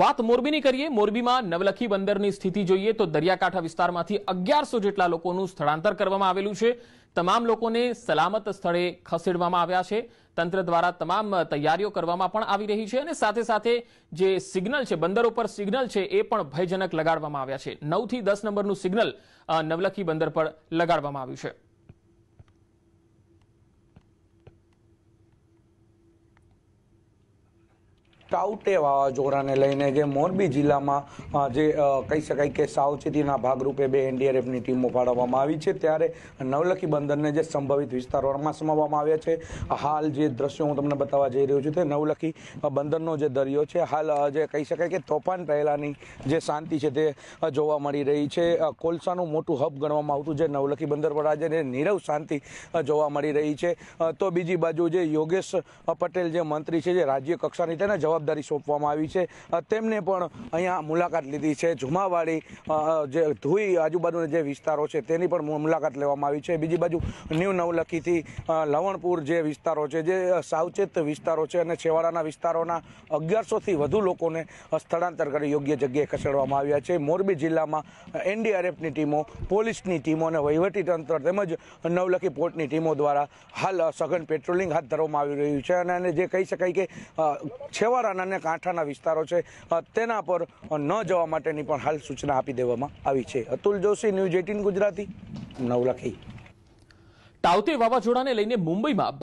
વાત મોરબીની કરીએ મોરબીમાં નવલખી બંદરની સ્થિતિ જોઈએ તો દરિયાકાંઠા વિસ્તારમાંથી અગિયારસો જેટલા લોકોનું સ્થળાંતર કરવામાં આવેલું છે તમામ લોકોને સલામત સ્થળે ખસેડવામાં આવ્યા છે તંત્ર દ્વારા તમામ તૈયારીઓ કરવામાં પણ આવી રહી છે અને સાથે સાથે જે સિગ્નલ છે બંદર ઉપર સિગ્નલ છે એ પણ ભયજનક લગાડવામાં આવ્યા છે નવથી દસ નંબરનું સિગ્નલ નવલખી બંદર પર લગાડવામાં આવ્યું છે ટાઉટે વાવાઝોડાને લઈને જે મોરબી જિલ્લામાં જે કહી શકાય કે સાવચેતીના ભાગરૂપે બે એનડીઆરએફની ટીમો ફાળવવામાં આવી છે ત્યારે નવલખી બંદરને જે સંભવિત વિસ્તારોમાં સમાવવામાં આવ્યા છે હાલ જે દ્રશ્યો હું તમને બતાવવા જઈ રહ્યો છું તે નવલખી બંદરનો જે દરિયો છે હાલ જે કહી શકાય કે તોફાન પહેલાંની જે શાંતિ છે તે જોવા મળી રહી છે કોલસાનું મોટું હબ ગણવામાં આવતું જે નવલખી બંદર પર આજે નીરવ શાંતિ જોવા મળી રહી છે તો બીજી બાજુ જે યોગેશ પટેલ જે મંત્રી છે જે રાજ્ય કક્ષાની તેના જવાબ જવાબદારી સોંપવામાં આવી છે તેમને પણ અહીંયા મુલાકાત લીધી છે ઝુમાવાડી જે ધુઈ આજુબાજુના જે વિસ્તારો છે તેની પણ મુલાકાત લેવામાં આવી છે બીજી બાજુ ન્યૂ નવલખીથી લવણપુર જે વિસ્તારો છે જે સાવચેત વિસ્તારો છે અને છેવાડાના વિસ્તારોના અગિયારસોથી વધુ લોકોને સ્થળાંતર કરી યોગ્ય જગ્યાએ ખસેડવામાં આવ્યા છે મોરબી જિલ્લામાં એનડીઆરએફની ટીમો પોલીસની ટીમો અને વહીવટીતંત્ર તેમજ નવલખી પોર્ટની ટીમો દ્વારા હાલ સઘન પેટ્રોલિંગ હાથ ધરવામાં આવી રહ્યું છે અને જે કહી શકાય કે છેવાડા દૂરાના અને કાંઠાના વિસ્તારો છે તેના પર ન જવા માટેની પણ હાલ સૂચના આપી દેવામાં આવી છે અતુલ જોશી ન્યૂઝ એટીન ગુજરાતી નવલખી તાઉતે વાવાઝોડાને લઈને મુંબઈમાં